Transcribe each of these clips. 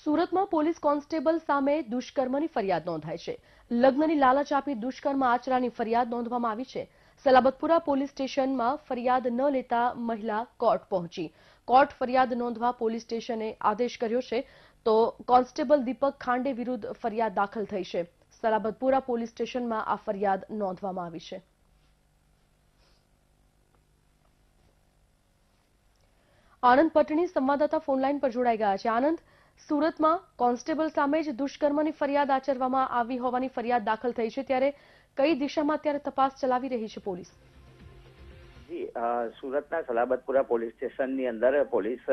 સુરતમાં police constable સામે દુષ્કર્મની ફરિયાદ નોંધાઈ છે લગ્નની લાલચ આપી દુષ્કર્મ આચરાની ફરિયાદ નોંધવામાં આવી છે સલાબતપુરા પોલીસ સ્ટેશનમાં ફરિયાદ ન લેતા મહિલા કોર્ટ પહોંચી કોર્ટ ફરિયાદ નોંધવા પોલીસ સ્ટેશને આદેશ કર્યો છે તો કોન્સ્ટેબલ દીપક ખાંડે વિરુદ્ધ ફરિયાદ દાખલ થઈ છે સલાબતપુરા પોલીસ સ્ટેશનમાં આ ફરિયાદ નોંધવામાં આવી છે આનંદ પટણી સંવાદદાતા ફોનલાઈન પર જોડાઈ ગયા છે આનંદ સુરતમાં કોન્સ્ટેબલ સામે જ દુષ્કર્મની ફરિયાદ આચરવામાં આવી હોવાની ફરિયાદ દાખલ થઈ છે ત્યારે કઈ દિશામાં અત્યારે તપાસ ચલાવી રહી છે પોલીસ સુરતના સલાબતપુરા પોલીસ સ્ટેશનની અંદર પોલીસ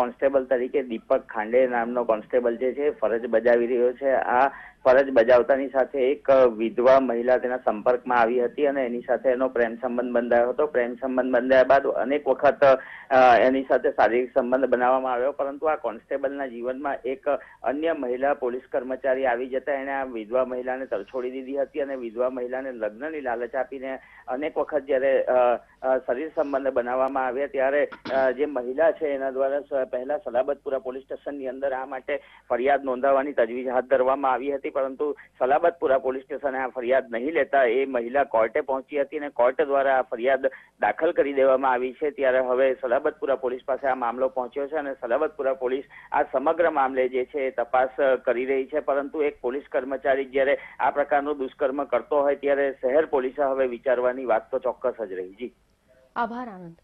કોન્સ્ટેબલ તરીકે દીપક ખાંડે નામનો કોન્સ્ટેબલ જે છે ફરજ બજાવી રહ્યો છે આ ફરજ બજાવતાની સાથે એક વિધવા મહિલા તેના સંપર્કમાં આવી હતી અને એની સાથે એનો પ્રેમ સંબંધ બંધાયો હતો પ્રેમ સંબંધ બંધાયા બાદ અનેક વખત એની સાથે શારીરિક સંબંધ બનાવવામાં આવ્યો પરંતુ આ કોન્સ્ટેબલના જીવનમાં એક અન્ય મહિલા પોલીસ કર્મચારી આવી જતા એણે આ વિધવા મહિલાને તરછોડી દીધી હતી અને વિધવા મહિલાને લગ્નની લાલચ આપીને અનેક વખત જ્યારે શરીર સંબંધ બનાવવામાં આવ્યા ત્યારે જે મહિલા છે એના દ્વારા પહેલા સલાબતપુરા પોલીસ સ્ટેશનની અંદર આ માટે ફરિયાદ નોંધાવવાની તજવીજ હાથ ધરવામાં આવી હતી પરંતુ સલાબતપુરા પોલીસ સ્ટેશને આ ફરિયાદ નહીં લેતા એ મહિલા કોર્ટે પહોંચી હતી અને કોર્ટ દ્વારા આ ફરિયાદ દાખલ કરી દેવામાં આવી છે ત્યારે હવે સલાબતપુરા પોલીસ પાસે આ મામલો પહોંચ્યો છે અને સલાબતપુરા પોલીસ આ સમગ્ર મામલે જે છે એ તપાસ કરી રહી છે પરંતુ એક પોલીસ કર્મચારી જ્યારે આ પ્રકારનું દુષ્કર્મ કરતો હોય ત્યારે શહેર પોલીસે હવે વિચારવાની વાત તો ચોક્કસ જ રહી જી આભાર આનંદ